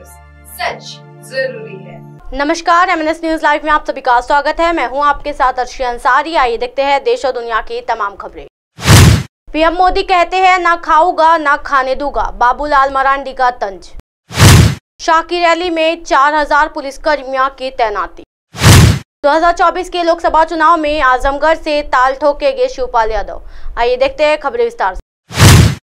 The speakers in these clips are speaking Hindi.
सच जरूरी है नमस्कार एम न्यूज लाइव में आप सभी का स्वागत है मैं हूं आपके साथ अर्शी अंसारी आइए देखते हैं देश और दुनिया की तमाम खबरें पीएम मोदी कहते हैं ना खाऊंगा ना खाने दूंगा बाबूलाल मरांडी का तंज शाह की रैली में 4000 पुलिसकर्मियों की तैनाती 2024 के लोकसभा चुनाव में आजमगढ़ से ताल ठोकेंगे शिवपाल यादव आइए देखते हैं खबरें विस्तार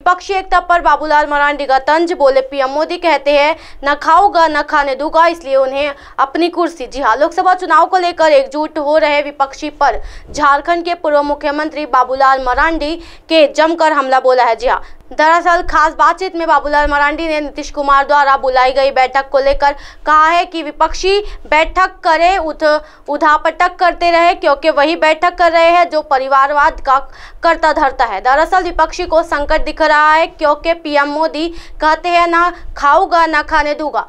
विपक्षी एकता पर बाबूलाल मरांडी का तंज बोले पीएम मोदी कहते हैं न खाऊगा न खाने दूंगा इसलिए उन्हें अपनी कुर्सी जी हाँ लोकसभा चुनाव को लेकर एकजुट हो रहे विपक्षी पर झारखंड के पूर्व मुख्यमंत्री बाबूलाल मरांडी के जमकर हमला बोला है जी हाँ दरअसल खास बातचीत में बाबूलाल मरांडी ने नीतीश कुमार द्वारा बुलाई गई बैठक को लेकर कहा है कि विपक्षी बैठक करे उठ उधापटक करते रहे क्योंकि वही बैठक कर रहे हैं जो परिवारवाद का करता धरता है दरअसल विपक्षी को संकट दिख रहा है क्योंकि पीएम मोदी कहते हैं ना खाऊंगा ना खाने दूंगा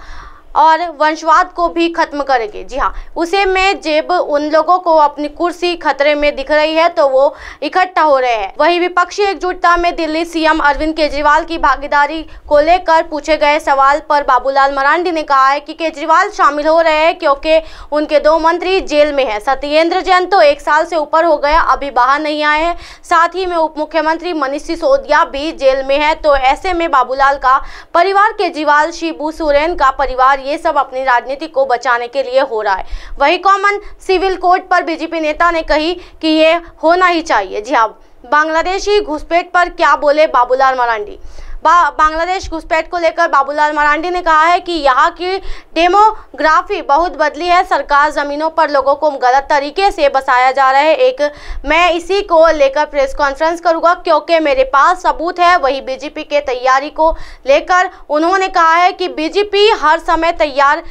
और वंशवाद को भी खत्म करेंगे जी हाँ उसे में जेब उन लोगों को अपनी कुर्सी खतरे में दिख रही है तो वो इकट्ठा हो रहे हैं वही विपक्षी एकजुटता में दिल्ली सीएम अरविंद केजरीवाल की भागीदारी को लेकर पूछे गए सवाल पर बाबूलाल मरांडी ने कहा है कि केजरीवाल शामिल हो रहे हैं क्योंकि उनके दो मंत्री जेल में है सत्येंद्र जैन तो एक साल से ऊपर हो गया अभी बाहर नहीं आए हैं साथ ही में उप मुख्यमंत्री मनीष सिसोदिया भी जेल में है तो ऐसे में बाबूलाल का परिवार केजरीवाल शिबू सोरेन का परिवार ये सब अपनी राजनीति को बचाने के लिए हो रहा है वही कॉमन सिविल कोर्ट पर बीजेपी नेता ने कही कि ये होना ही चाहिए जी हाँ बांग्लादेशी घुसपैठ पर क्या बोले बाबूलाल मरांडी बा, बांग्लादेश घुसपैठ को लेकर बाबूलाल मरांडी ने कहा है कि यहाँ की डेमोग्राफी बहुत बदली है सरकार ज़मीनों पर लोगों को गलत तरीके से बसाया जा रहा है एक मैं इसी को लेकर प्रेस कॉन्फ्रेंस करूँगा क्योंकि मेरे पास सबूत है वही बीजेपी के तैयारी को लेकर उन्होंने कहा है कि बीजेपी हर समय तैयार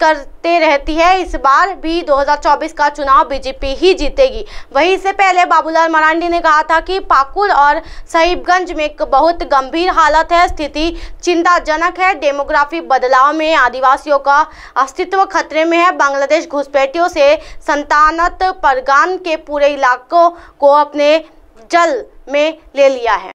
करते रहती है इस बार भी 2024 का चुनाव बीजेपी ही जीतेगी वहीं इससे पहले बाबूलाल मरांडी ने कहा था कि पाकुड़ और साहिबगंज में एक बहुत गंभीर हालत है स्थिति चिंताजनक है डेमोग्राफी बदलाव में आदिवासियों का अस्तित्व खतरे में है बांग्लादेश घुसपैठियों से संतानत परगान के पूरे इलाकों को अपने जल में ले लिया है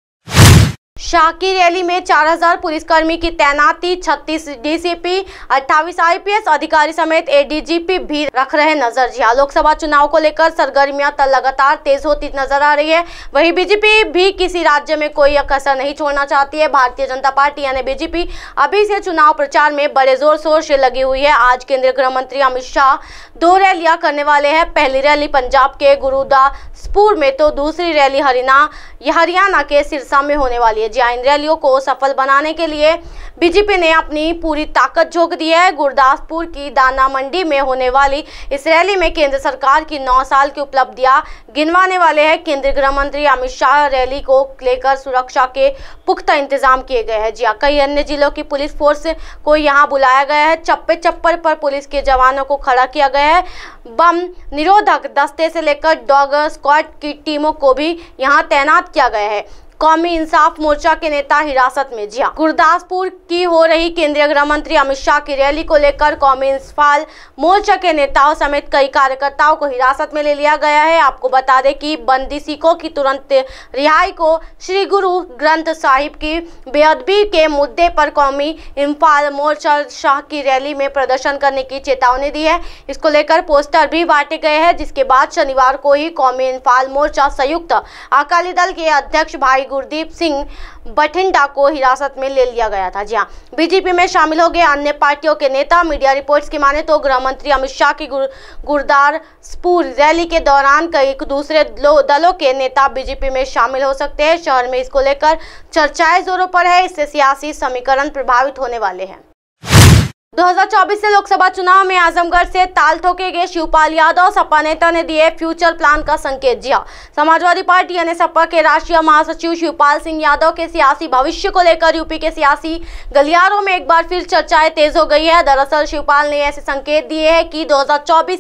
शाह की रैली में 4000 पुलिसकर्मी की तैनाती 36 डीसीपी 28 आईपीएस अधिकारी समेत एडीजीपी भी रख रहे नजर जी लोकसभा चुनाव को लेकर सरगर्मियां लगातार तेज होती नजर आ रही है वहीं बीजेपी भी किसी राज्य में कोई कसर नहीं छोड़ना चाहती है भारतीय जनता पार्टी यानी बीजेपी अभी से चुनाव प्रचार में बड़े जोर शोर से लगी हुई है आज केंद्रीय गृह मंत्री अमित शाह दो रैलियां करने वाले हैं पहली रैली पंजाब के गुरुदासपुर में तो दूसरी रैली हरियाणा के सिरसा में होने वाली है बेजाइन रैलियों को सफल बनाने के लिए बीजेपी ने अपनी पूरी ताकत झोंक दी है गुरदासपुर की दाना मंडी में होने वाली इस रैली में केंद्र सरकार की नौ साल की उपलब्धियां गिनवाने वाले हैं केंद्रीय गृह मंत्री अमित शाह रैली को लेकर सुरक्षा के पुख्ता इंतजाम किए गए हैं जी हाँ, कई अन्य जिलों की पुलिस फोर्स को यहाँ बुलाया गया है चप्पे चप्पर पर पुलिस के जवानों को खड़ा किया गया है बम निरोधक दस्ते से लेकर डॉग स्क्वाड की टीमों को भी यहाँ तैनात किया गया है कौमी इंसाफ मोर्चा के नेता हिरासत में जिया गुरदासपुर की हो रही केंद्रीय गृह मंत्री अमित शाह की रैली को लेकर कौमी इंसाफ मोर्चा के नेताओं समेत कई कार्यकर्ताओं को हिरासत में ले लिया गया है आपको बता दें कि बंदी सिखों की तुरंत रिहाई को श्री गुरु ग्रंथ साहिब की बेअदबी के मुद्दे पर कौमी इम्फाल मोर्चा शाह की रैली में प्रदर्शन करने की चेतावनी दी है इसको लेकर पोस्टर भी बांटे गए हैं जिसके बाद शनिवार को ही कौमी इम्फाल मोर्चा संयुक्त अकाली दल के अध्यक्ष भाई गुरदीप सिंह बठिंडा को हिरासत में ले लिया गया था जी हाँ बीजेपी में शामिल हो गए अन्य पार्टियों के नेता मीडिया रिपोर्ट्स की माने तो गृह मंत्री अमित शाह की गुरदासपुर रैली के दौरान कई दूसरे दलों के नेता बीजेपी में शामिल हो सकते हैं शहर में इसको लेकर चर्चाएं जोरों पर है इससे सियासी समीकरण प्रभावित होने वाले हैं 2024 से लोकसभा चुनाव में आजमगढ़ से ताल ठोके गए शिवपाल यादव सपा नेता ने दिए फ्यूचर प्लान का संकेत दिया समाजवादी पार्टी यानी सपा के राष्ट्रीय महासचिव शिवपाल सिंह यादव के सियासी भविष्य को लेकर यूपी के सियासी गलियारों में एक बार फिर चर्चाएं तेज हो गई है दरअसल शिवपाल ने ऐसे संकेत दिए है कि दो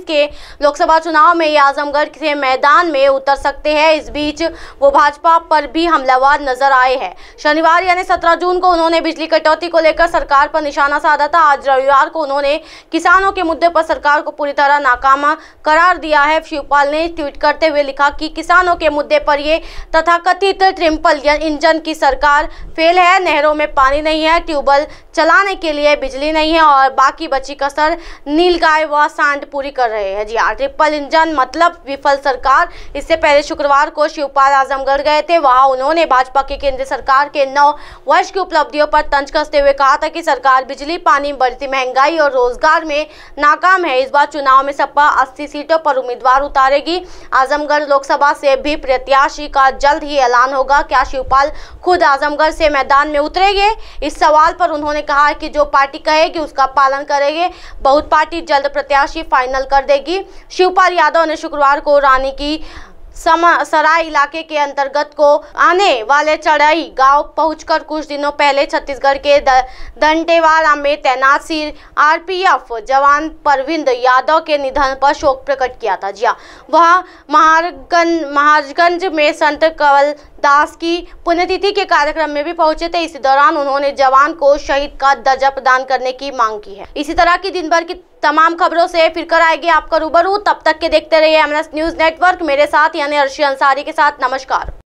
के लोकसभा चुनाव में ये आजमगढ़ के मैदान में उतर सकते हैं इस बीच वो भाजपा पर भी हमलावार नजर आए हैं शनिवार यानी सत्रह जून को उन्होंने बिजली कटौती को लेकर सरकार पर निशाना साधा था आज रविवार को उन्होंने किसानों के मुद्दे पर सरकार को पूरी तरह नाकामा करार दिया है शिवपाल ने ट्वीट करते हुए लिखा कि किसानों के मुद्दे पर ये तथाकथित ट्रिम्पल इंजन की सरकार फेल है नहरों में पानी नहीं है ट्यूबवेल चलाने के लिए बिजली नहीं है और बाकी बची कसर नीलगाय व सांड पूरी कर रहे हैं जी हाँ ट्रिपल इंजन मतलब विफल सरकार इससे पहले शुक्रवार को शिवपाल आजमगढ़ गए थे वहां उन्होंने भाजपा की केंद्र सरकार के नौ वर्ष की उपलब्धियों पर तंज कसते हुए कहा था कि सरकार बिजली पानी बढ़ती महंगाई और रोजगार में नाकाम है इस बार चुनाव में सपा अस्सी सीटों पर उम्मीदवार उतारेगी आजमगढ़ लोकसभा से भी प्रत्याशी का जल्द ही ऐलान होगा क्या शिवपाल खुद आजमगढ़ से मैदान में उतरेंगे इस सवाल पर उन्होंने कहा कि जो पार्टी कहेगी उसका पालन करेंगे बहुत पार्टी जल्द प्रत्याशी फाइनल कर देगी शिवपाल यादव ने शुक्रवार को रानी की समासराय इलाके के अंतर्गत को आने वाले चढ़ई गांव पहुंचकर कुछ दिनों पहले छत्तीसगढ़ के दंटेवाड़ा में तैनात सिर आरपीएफ जवान परविंद यादव के निधन पर शोक प्रकट किया था जिया वह महारगंज महाराजगंज में संत कवल दास की पुण्यतिथि के कार्यक्रम में भी पहुंचे थे इसी दौरान उन्होंने जवान को शहीद का दर्जा प्रदान करने की मांग की है इसी तरह की दिन भर की तमाम खबरों से फिर कर आएगी आपका रूबरू तब तक के देखते रहिए एमएनएस न्यूज नेटवर्क मेरे साथ यानी अर्शी अंसारी के साथ नमस्कार